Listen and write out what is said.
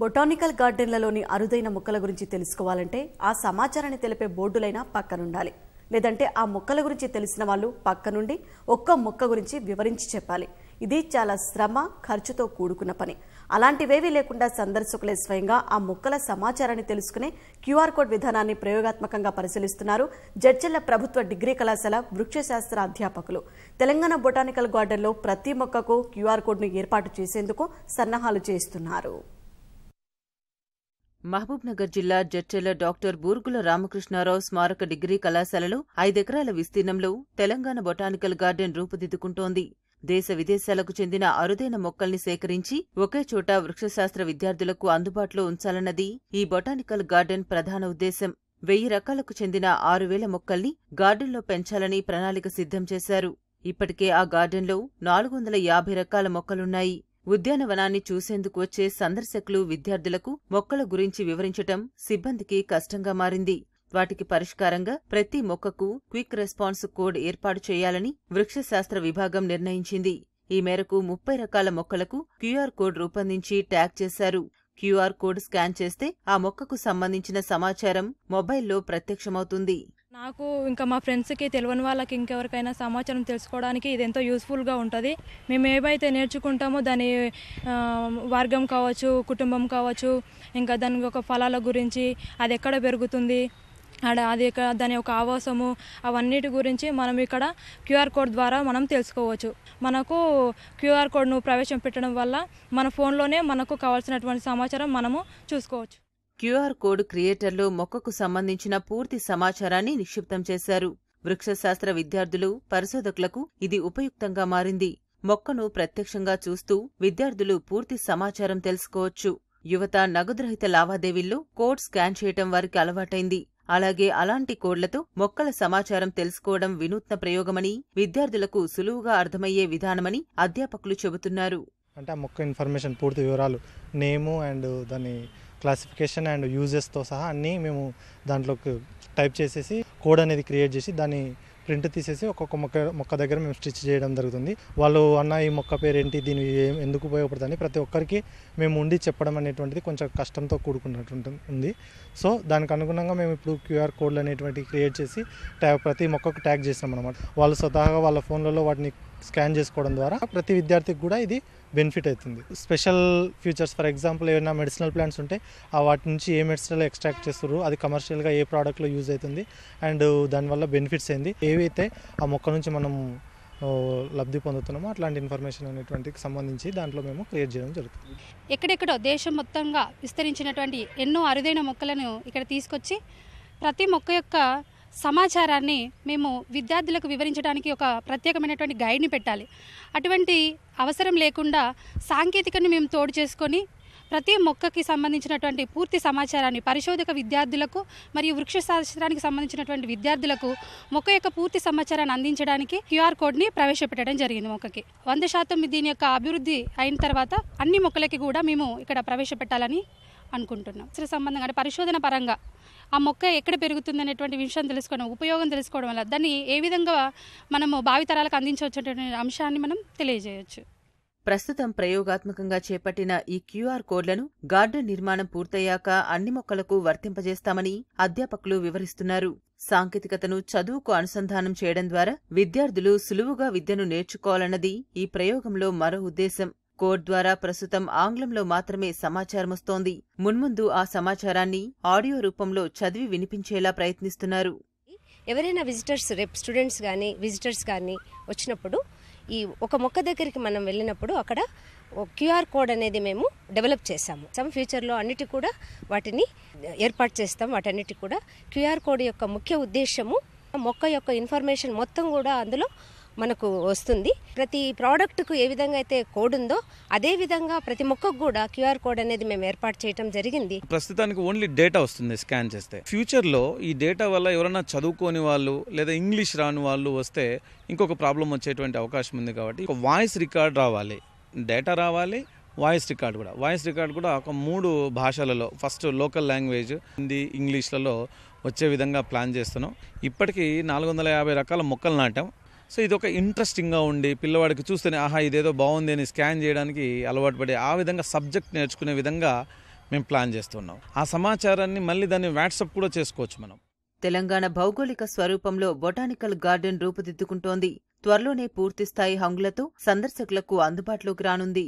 botanical గార్డెన్లలోని అరుదైన మొక్కల గురించి తెలుసుకోవాలంటే ఆ సమాచారాన్ని తెలిపే బోర్డులైనా పక్కనుండాలి లేదంటే ఆ మొక్కల గురించి తెలిసిన వాళ్ళు పక్కనుండి ఒక్క మొక్క గురించి వివరించి చెప్పాలి ఇది చాలా శ్రమ ఖర్చుతో కూడుకున్న పని అలాంటివేవీ లేకుండా సందర్శకులే స్వయంగా ఆ మొక్కల సమాచారాన్ని తెలుసుకునే క్యూఆర్ కోడ్ విధానాన్ని ప్రయోగాత్మకంగా పరిశీలిస్తున్నారు జడ్చెల్ల ప్రభుత్వ డిగ్రీ కళాశాల వృక్షశాస్త్ర అధ్యాపకులు తెలంగాణ బొటానికల్ గార్డెన్లో ప్రతి మొక్కకు క్యూఆర్ కోడ్ను ఏర్పాటు చేసేందుకు సన్నాహాలు చేస్తున్నారు మహబూబ్నగర్ జిల్లా జడ్చెల డాక్టర్ బూర్గుల రామకృష్ణారావు స్మారక డిగ్రీ కళాశాలలో ఐదెకరాల విస్తీర్ణంలో తెలంగాణ బొటానికల్ గార్డెన్ రూపుదిద్దుకుంటోంది దేశ విదేశాలకు చెందిన అరుదైన మొక్కల్ని సేకరించి ఒకే చోట వృక్షశాస్త్ర విద్యార్థులకు అందుబాటులో ఉంచాలన్నది ఈ బొటానికల్ గార్డెన్ ప్రధాన ఉద్దేశం వెయ్యి రకాలకు చెందిన ఆరు వేల మొక్కల్ని గార్డెన్లో పెంచాలని ప్రణాళిక సిద్ధం చేశారు ఇప్పటికే ఆ గార్డెన్లో నాలుగు వందల యాభై రకాల మొక్కలున్నాయి ఉద్యానవనాన్ని చూసేందుకు వచ్చే సందర్శకులు విద్యార్థులకు మొక్కల గురించి వివరించటం సిబ్బందికి కష్టంగా మారింది వాటికి పరిష్కారంగా ప్రతి మొక్కకు క్విక్ రెస్పాన్స్ కోడ్ ఏర్పాటు చేయాలని వృక్షశాస్త్ర విభాగం నిర్ణయించింది ఈ మేరకు ముప్పై రకాల మొక్కలకు క్యూఆర్ కోడ్ రూపొందించి ట్యాగ్ చేశారు క్యూఆర్ కోడ్ స్కాన్ చేస్తే ఆ మొక్కకు సంబంధించిన సమాచారం మొబైల్లో ప్రత్యక్షమవుతుంది నాకు ఇంకా మా ఫ్రెండ్స్కి తెలియని వాళ్ళకి ఇంకెవరికైనా సమాచారం తెలుసుకోవడానికి ఇది ఎంతో యూస్ఫుల్గా ఉంటుంది మేము ఏవైతే నేర్చుకుంటామో దాని వర్గం కావచ్చు కుటుంబం కావచ్చు ఇంకా దాని ఒక ఫలాల గురించి అది ఎక్కడ పెరుగుతుంది అక్కడ అది దాని యొక్క ఆవాసము అవన్నిటి గురించి మనం ఇక్కడ క్యూఆర్ కోడ్ ద్వారా మనం తెలుసుకోవచ్చు మనకు క్యూఆర్ కోడ్ను ప్రవేశం పెట్టడం వల్ల మన ఫోన్లోనే మనకు కావాల్సినటువంటి సమాచారం మనము చూసుకోవచ్చు క్యూఆర్ కోడ్ క్రియేటర్లు మొక్కకు సంబంధించిన పూర్తి సమాచారాన్ని నిక్షిప్తం చేశారు వృక్షశాస్త్ర విద్యార్థులు పరిశోధకులకు ఇది ఉపయుక్తంగా మారింది మొక్కను ప్రత్యక్షంగా చూస్తూ విద్యార్థులు పూర్తి సమాచారం తెలుసుకోవచ్చు యువత నగదురహిత లావాదేవీల్లో కోడ్ స్కాన్ చేయటం వారికి అలవాటైంది అలాగే అలాంటి కోడ్లతో మొక్కల సమాచారం తెలుసుకోవడం వినూత్న ప్రయోగమని విద్యార్థులకు సులువుగా అర్థమయ్యే విధానమని అధ్యాపకులు చెబుతున్నారు అంటే ఆ మొక్క ఇన్ఫర్మేషన్ పూర్తి వివరాలు నేము అండ్ దాని క్లాసిఫికేషన్ అండ్ యూజెస్తో సహా అన్నీ మేము దాంట్లోకి టైప్ చేసేసి కోడ్ అనేది క్రియేట్ చేసి దాన్ని ప్రింట్ తీసేసి ఒక్కొక్క మొక్క మొక్క దగ్గర మేము స్టిచ్ చేయడం జరుగుతుంది వాళ్ళు అన్న ఈ మొక్క పేరు ఏంటి దీని ఎందుకు ఉపయోగపడుతుంది ప్రతి ఒక్కరికి మేము ఉండి చెప్పడం అనేటువంటిది కొంచెం కష్టంతో కూడుకున్నటువంటి ఉంది సో దానికి అనుగుణంగా మేము ఇప్పుడు క్యూఆర్ కోడ్లు అనేటువంటివి క్రియేట్ చేసి ట్యాగ్ ప్రతి మొక్కకు ట్యాగ్ చేసినాం అనమాట వాళ్ళు స్వతహాగా వాళ్ళ ఫోన్లలో వాటిని స్కాన్ చేసుకోవడం ద్వారా ప్రతి విద్యార్థికి కూడా ఇది బెనిఫిట్ అవుతుంది స్పెషల్ ఫ్యూచర్స్ ఫర్ ఎగ్జాంపుల్ ఏమైనా మెడిసినల్ ప్లాంట్స్ ఉంటే ఆ వాటి నుంచి ఏ మెడిసినల్ ఎక్స్ట్రాక్ట్ చేస్తారు అది కమర్షియల్గా ఏ ప్రోడక్ట్లో యూజ్ అవుతుంది అండ్ దానివల్ల బెనిఫిట్స్ ఏంది ఏవైతే ఆ మొక్క నుంచి మనం లబ్ధి పొందుతున్నామో అట్లాంటి ఇన్ఫర్మేషన్ అనేటువంటికి సంబంధించి దాంట్లో మేము క్రియేట్ చేయడం జరుగుతుంది ఎక్కడెక్కడో దేశం మొత్తంగా విస్తరించినటువంటి ఎన్నో అరుదైన మొక్కలను ఇక్కడ తీసుకొచ్చి ప్రతి మొక్క యొక్క సమాచారాన్ని మేము విద్యార్థులకు వివరించడానికి ఒక ప్రత్యేకమైనటువంటి గైడ్ని పెట్టాలి అటువంటి అవసరం లేకుండా సాంకేతికను మేము తోడు చేసుకొని ప్రతి మొక్కకి సంబంధించినటువంటి పూర్తి సమాచారాన్ని పరిశోధక విద్యార్థులకు మరియు వృక్ష శాస్త్రానికి సంబంధించినటువంటి విద్యార్థులకు మొక్క యొక్క పూర్తి సమాచారాన్ని అందించడానికి క్యూఆర్ కోడ్ని ప్రవేశపెట్టడం జరిగింది మొక్కకి వంద శాతం దీని యొక్క అభివృద్ధి అయిన తర్వాత అన్ని మొక్కలకి కూడా మేము ఇక్కడ ప్రవేశపెట్టాలని అనుకుంటున్నాం శాస్త్ర సంబంధంగా అంటే పరిశోధన పరంగా ఆ మొక్క ఎక్కడ పెరుగుతుంది అనేటువంటి విషయం తెలుసుకోవడం ఉపయోగం తెలుసుకోవడం వల్ల దాన్ని ఏ విధంగా మనము భావితరాలకు అందించవచ్చు అంశాన్ని మనం తెలియజేయచ్చు ప్రస్తుతం ప్రయోగాత్మకంగా చేపట్టిన ఈ క్యూఆర్ కోడ్లను గార్డెన్ నిర్మాణం పూర్తయ్యాక అన్ని మొక్కలకు వర్తింపజేస్తామని అధ్యాపకులు వివరిస్తున్నారు సాంకేతికతను చదువుకు అనుసంధానం చేయడం ద్వారా విద్యార్థులు సులువుగా విద్యను నేర్చుకోవాలన్నది ఈ ప్రయోగంలో మరో ఉద్దేశం కోడ్ ద్వారా ప్రస్తుతం ఆంగ్లంలో మాత్రమే సమాచారమొస్తోంది మున్ముందు ఆ సమాచారాన్ని ఆడియో రూపంలో చదివి వినిపించేలా ప్రయత్నిస్తున్నారు ఎవరైనా విజిటర్స్ రేపు స్టూడెంట్స్ కానీ విజిటర్స్ కానీ వచ్చినప్పుడు ఈ ఒక మొక్క దగ్గరికి మనం వెళ్ళినప్పుడు అక్కడ క్యూఆర్ కోడ్ అనేది మేము డెవలప్ చేస్తాము సమ్ ఫ్యూచర్లో అన్నిటి కూడా వాటిని ఏర్పాటు చేస్తాం వాటన్నిటి కూడా క్యూఆర్ కోడ్ యొక్క ముఖ్య ఉద్దేశము మొక్క యొక్క ఇన్ఫర్మేషన్ మొత్తం కూడా అందులో మనకు వస్తుంది ప్రతి ప్రోడక్ట్కు ఏ విధంగా అయితే కోడ్ ఉందో అదే విధంగా ప్రతి మొక్కకు కూడా క్యూఆర్ కోడ్ అనేది మేము ఏర్పాటు చేయడం జరిగింది ప్రస్తుతానికి ఓన్లీ డేటా వస్తుంది స్కాన్ చేస్తే ఫ్యూచర్లో ఈ డేటా వల్ల ఎవరైనా చదువుకోని వాళ్ళు లేదా ఇంగ్లీష్ రాని వాళ్ళు వస్తే ఇంకొక ప్రాబ్లం వచ్చేటువంటి అవకాశం ఉంది కాబట్టి ఒక వాయిస్ రికార్డ్ రావాలి డేటా రావాలి వాయిస్ రికార్డ్ కూడా వాయిస్ రికార్డ్ కూడా ఒక మూడు భాషలలో ఫస్ట్ లోకల్ లాంగ్వేజ్ హిందీ ఇంగ్లీష్లలో వచ్చే విధంగా ప్లాన్ చేస్తున్నాం ఇప్పటికీ నాలుగు వందల యాభై రకాల మొక్కలు నాటాం సో ఇది ఒక ఇంట్రెస్టింగ్గా ఉండి పిల్లవాడికి చూస్తేనే ఆహా ఇదేదో బాగుంది అని స్కాన్ చేయడానికి అలవాటు పడి ఆ విధంగా సబ్జెక్ట్ నేర్చుకునే విధంగా మేము ప్లాన్ చేస్తున్నాం ఆ సమాచారాన్ని మళ్ళీ దాన్ని వాట్సాప్ కూడా చేసుకోవచ్చు మనం తెలంగాణ భౌగోళిక స్వరూపంలో బొటానికల్ గార్డెన్ రూపుదిద్దుకుంటోంది త్వరలోనే పూర్తిస్థాయి హంగులతో సందర్శకులకు అందుబాటులోకి రానుంది